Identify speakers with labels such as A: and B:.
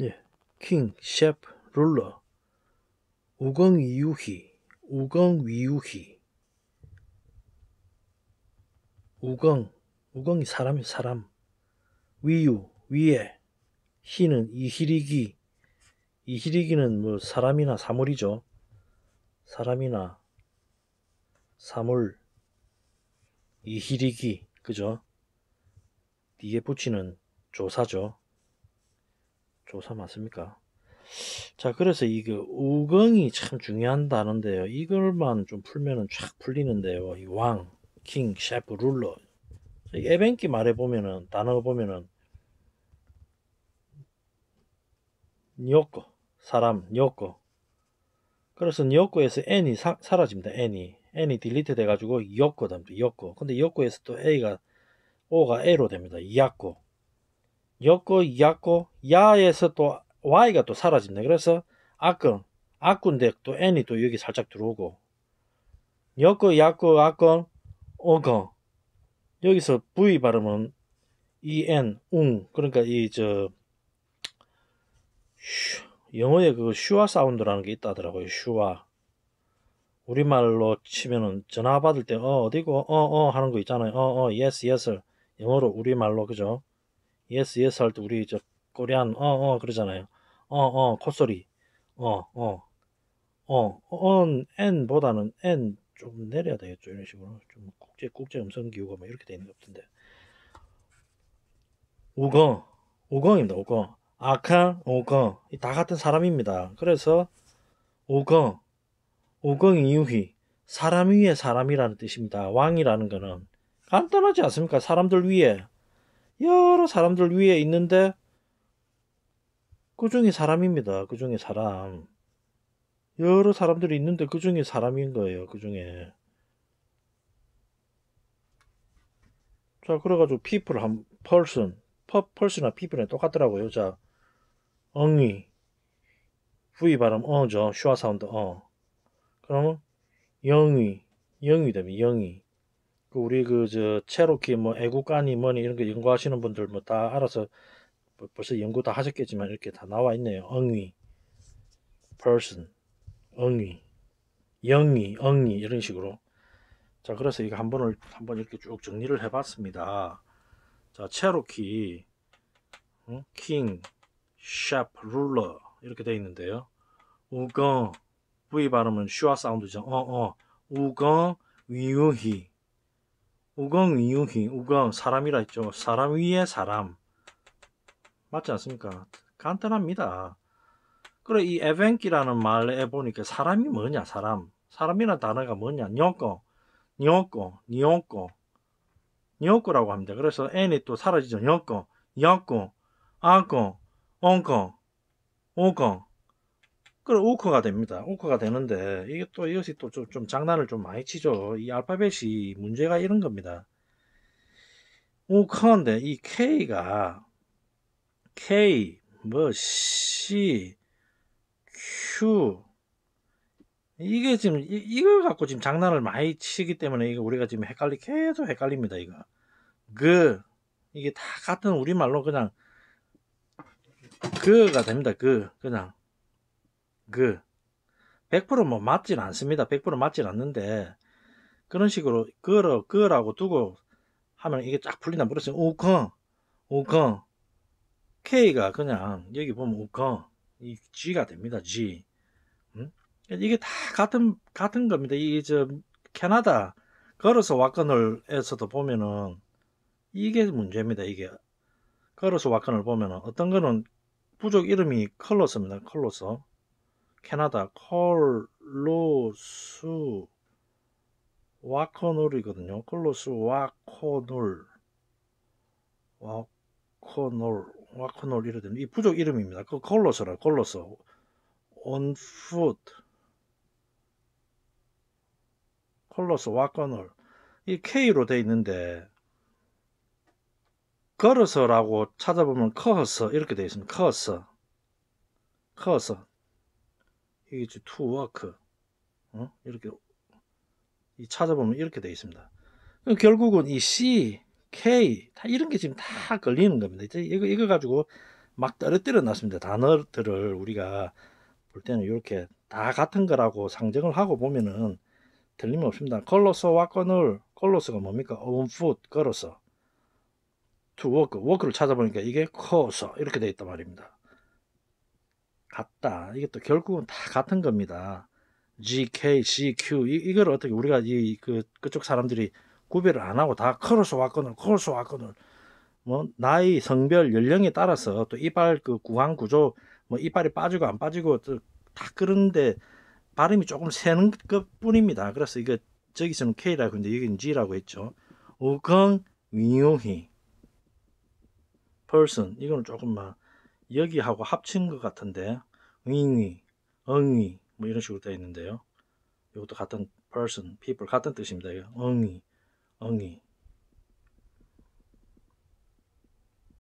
A: 예. 킹, 셰프, 룰러, 우광이유희 우광위유희, 우광, 우광이 사람이 사람, 위유, 위에, 희는 이히리기, 이히리기는 뭐 사람이나 사물이죠. 사람이나 사물, 이히리기, 그죠? 뒤에 붙이는 조사죠. 조사 맞습니까? 자, 그래서 이거 그 우긍이참 중요한다는데요. 이걸만 좀 풀면은 쫙 풀리는데요. 이 왕, 킹, 셰프, 룰러. 에벤키 말해 보면은 단어 보면은 니오코 사람 니오코 그래서 니오코에서 n이 사, 라집니다 n이 n이 딜리트 돼가지고 요코 됩니다. 요코 근데 요코에서 또 a가 o가 a로 됩니다. 야코 여고 야고 야에서 또 y가 또 사라진다. 그래서 아건 아군데 또 n이 또 여기 살짝 들어오고 여고 야고 아건 어거 여기서 v 발음은 en 웅 그러니까 이 저 영어에 그 슈아 사운드라는 게 있다더라고요. 슈아 우리말로 치면은 전화 받을 때 어 어디고 어어 어 하는 거 있잖아요. 어어 어, yes yes 영어로 우리말로 그죠? 예스 예스 할 때 우리 저꼬리안 어어 그러잖아요. 어어 어, 콧소리 어어어 어, 어. 어 엔 보다는 엔 좀 내려야 되겠죠 이런 식으로 좀 국제 국제 음성 기호가 뭐 이렇게 돼 있는 것 같은데 우거 우거입니다 우거 아카 우거 다 같은 사람입니다. 그래서 우거 우거 이유희 사람 위에 사람이라는 뜻입니다. 왕이라는 거는 간단하지 않습니까? 사람들 위에 여러 사람들 위에 있는데 그 중에 사람입니다. 그 중에 사람. 여러 사람들이 있는데 그 중에 사람인 거예요. 그 중에. 자, 그래가지고 people 한 person, person이나 people는 똑같더라고요. 자, 엉이, v 발음 어죠, 슈아 사운드 어. 그러면 영이, 영이 되면 영이, 그 우리 그저 체로키 뭐 애국가니 뭐니 이런 거 연구하시는 분들 뭐 다 알아서 뭐 벌써 연구 다 하셨겠지만 이렇게 다 나와 있네요. 엉위, person, 엉위, 영위, 엉위 이런 식으로. 자 그래서 이거 한번을 한번 이렇게 쭉 정리를 해봤습니다. 자 체로키, 응? k i 룰러 이렇게 돼 있는데요. 우건 V 발음은 슈아 사운드죠. 어어 우건 위우히 우경 이응희 우경 사람이라 했죠. 사람 위에 사람 맞지 않습니까? 간단합니다. 그래 이 에벤키라는 말에 보니까 사람이 뭐냐 사람 사람이라 단어가 뭐냐 니오코 니오코 니오라고 합니다. 그래서 n이 또 사라지죠. 니오코 니 아코 엉코 오코 그럼 우크가 됩니다. 우크가 되는데 이게 또 이것이 또 좀 장난을 좀 많이 치죠. 이 알파벳이 문제가 이런 겁니다. 우크인데 이 K가 K 뭐 C Q 이게 지금 이, 이걸 갖고 지금 장난을 많이 치기 때문에 이거 우리가 지금 헷갈리 계속 헷갈립니다 이거 그 이게 다 같은 우리말로 그냥 그가 됩니다 그 그냥 그 100%뭐 맞진 않습니다. 100% 맞진 않는데 그런 식으로 그러 그라고 두고 하면 이게 쫙풀리나 모르겠어요. 우컹 우컹 K가 그냥 여기 보면 우컹 이 G가 됩니다. G 음? 이게 다 같은 같은 겁니다. 이 저 캐나다 걸어서 와건을에서도 보면은 이게 문제입니다. 이게 걸어서 와건을 보면은 어떤 거는 부족 이름이 컬러스입니다. 컬러스 캐나다 콜로스 와코놀이거든요. 콜로스 와코놀 와코놀 와코놀 이러던 이 부족 이름입니다. 그 콜로스라 콜로스 on f 콜로스 와코놀 이 K로 돼 있는데 걸어서라고 찾아보면 커서 이렇게 돼 있습니다. 커서 커서 이게 이제 to work 어? 이렇게 찾아보면 이렇게 되어 있습니다. 결국은 이 C, K 다 이런 게 지금 다 걸리는 겁니다. 이제 이거 이거 가지고 막 떨어뜨려 놨습니다. 단어들을 우리가 볼 때는 이렇게 다 같은 거라고 상정을 하고 보면은 틀림없습니다. 걸로서 와건을 걸로서가 뭡니까? on foot 걸어서 to work work를 찾아보니까 이게 커서 이렇게 되어 있단 말입니다. 같다. 이게 또 결국은 다 같은 겁니다. GK, CQ 이, 이걸 어떻게 우리가 이 그 그쪽 사람들이 구별을 안 하고 다 크로스 와건을 크로스 와건을 뭐 나이, 성별, 연령에 따라서 또 이빨 그 구강 구조 뭐 이빨이 빠지고 안 빠지고 또다 그런데 발음이 조금 새는 것뿐입니다. 그래서 이거 저기서는 K라고 근데 여기는 G라고 했죠. 우건 위용희 person 이거는 조금만 여기하고 합친 것 같은데 응위, 응위 뭐 이런 식으로 되어 있는데요. 이것도 같은 person, people 같은 뜻입니다. 응위, 응위